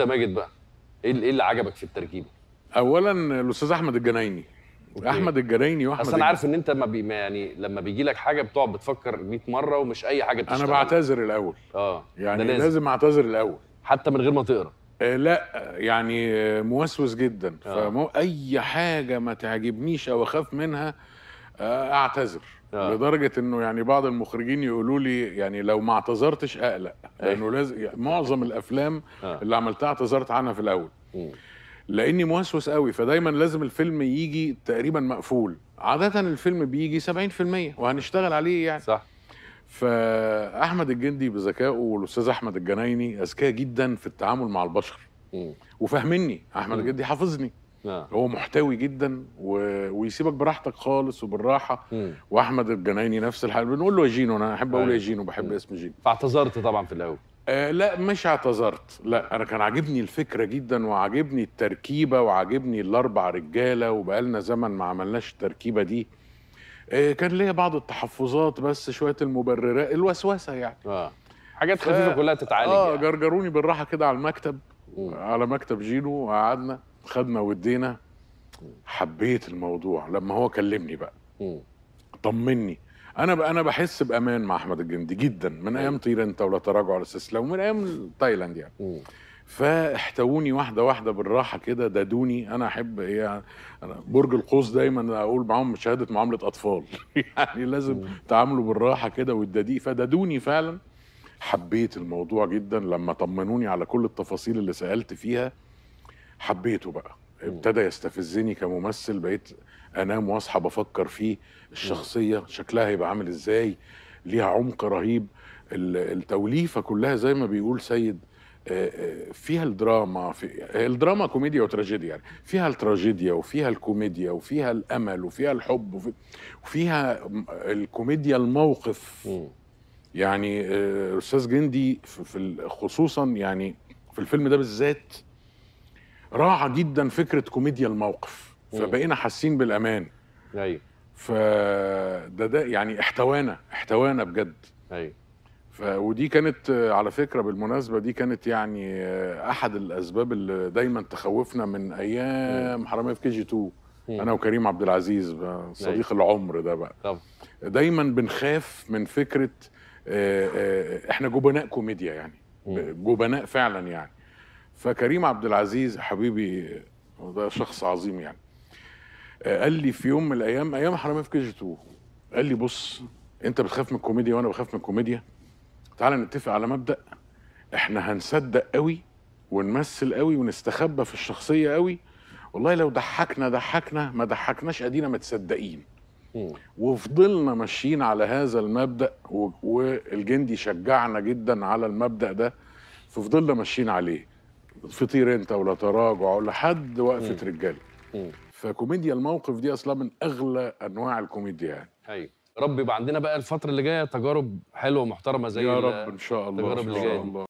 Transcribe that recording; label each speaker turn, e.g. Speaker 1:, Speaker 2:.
Speaker 1: انت ماجد بقى ايه ايه اللي عجبك في التركيبه؟ اولا الاستاذ احمد الجنايني أوكي. احمد الجنايني واحمد اصل انا عارف ان انت ما بي يعني لما بيجي لك حاجه بتقعد بتفكر 100 مره ومش اي حاجه بتشتغل انا بعتذر الاول اه يعني لازم. لازم اعتذر الاول حتى من غير ما تقرا آه لا يعني موسوس جدا آه. فاي حاجه ما تعجبنيش او اخاف منها آه، اعتذر آه. لدرجه انه يعني بعض المخرجين يقولوا لي يعني لو ما اعتذرتش اقلق إيه. لانه لازم يعني معظم الافلام آه. اللي عملتها اعتذرت عنها في الاول م. لاني موسوس قوي فدايما لازم الفيلم يجي تقريبا مقفول عاده الفيلم بيجي 70% وهنشتغل عليه يعني صح فاحمد الجندي بذكائه والاستاذ احمد الجنايني اذكياء جدا في التعامل مع البشر وفاهمني احمد الجندي حافظني آه. هو محتوي جدا و... ويسيبك براحتك خالص وبالراحه مم. واحمد الجنايني نفس الحال بنقول له يا جينو انا احب اقول يا أيوة. إيه جينو بحب اسم جينو فاعتذرت طبعا في الاول آه لا مش اعتذرت لا انا كان عاجبني الفكره جدا وعاجبني التركيبه وعاجبني الاربع رجاله وبقالنا زمن ما عملناش التركيبه دي آه كان ليا بعض التحفظات بس شويه المبررات الوسوسه يعني آه. حاجات خفيفه ف... كلها تتعالج اه يعني. جرجروني بالراحه كده على المكتب مم. على مكتب جينو وقعدنا خدنا وادينا حبيت الموضوع لما هو كلمني بقى طمني انا انا بحس بامان مع احمد الجندي جدا من ايام طير انت ولا تراجع ولا استسلام من ايام تايلاند يعني م. فاحتووني واحده واحده بالراحه كده دادوني انا احب ايه أنا برج القوس دايما اقول معاهم شهاده معامله اطفال يعني لازم تعاملوا بالراحه كده والدقيق فدادوني فعلا حبيت الموضوع جدا لما طمنوني على كل التفاصيل اللي سالت فيها حبيته بقى ابتدى يستفزني كممثل بقيت انام واصحى بفكر فيه الشخصيه شكلها هيبقى عامل ازاي ليها عمق رهيب التوليفه كلها زي ما بيقول سيد فيها الدراما في الدراما كوميديا وتراجيديا يعني فيها التراجيديا وفيها الكوميديا وفيها الامل وفيها الحب وفي... وفيها الكوميديا الموقف يعني استاذ جندي في خصوصا يعني في الفيلم ده بالذات راعى جدا فكره كوميديا الموقف فبقينا حاسين بالامان ايوه فده ده يعني احتوانا احتوانا بجد ايوه ودي كانت على فكره بالمناسبه دي كانت يعني احد الاسباب اللي دايما تخوفنا من ايام حراميه في كي جي 2 انا وكريم عبد العزيز صديق العمر ده بقى طب. دايما بنخاف من فكره آه، آه، احنا جبناء كوميديا يعني جبناء فعلا يعني فكريم عبد العزيز حبيبي ده شخص عظيم يعني آه، قال لي في يوم من الايام ايام حراميه في كي جي 2 قال لي بص انت بتخاف من الكوميديا وانا بخاف من الكوميديا تعالى نتفق على مبدا احنا هنصدق قوي ونمثل قوي ونستخبى في الشخصيه قوي والله لو ضحكنا ضحكنا ما ضحكناش ادينا متصدقين وفضلنا ماشيين على هذا المبدا والجندي شجعنا جدا على المبدا ده ففضلنا ماشيين عليه فطير انت ولا تراجع ولا حد وقفه رجاله فكوميديا الموقف دي اصلا من اغلى انواع الكوميديا يعني ايوه رب يبقى عندنا بقى الفتره اللي جايه تجارب حلوه محترمه زي يا رب ان شاء الله التجارب اللي جايه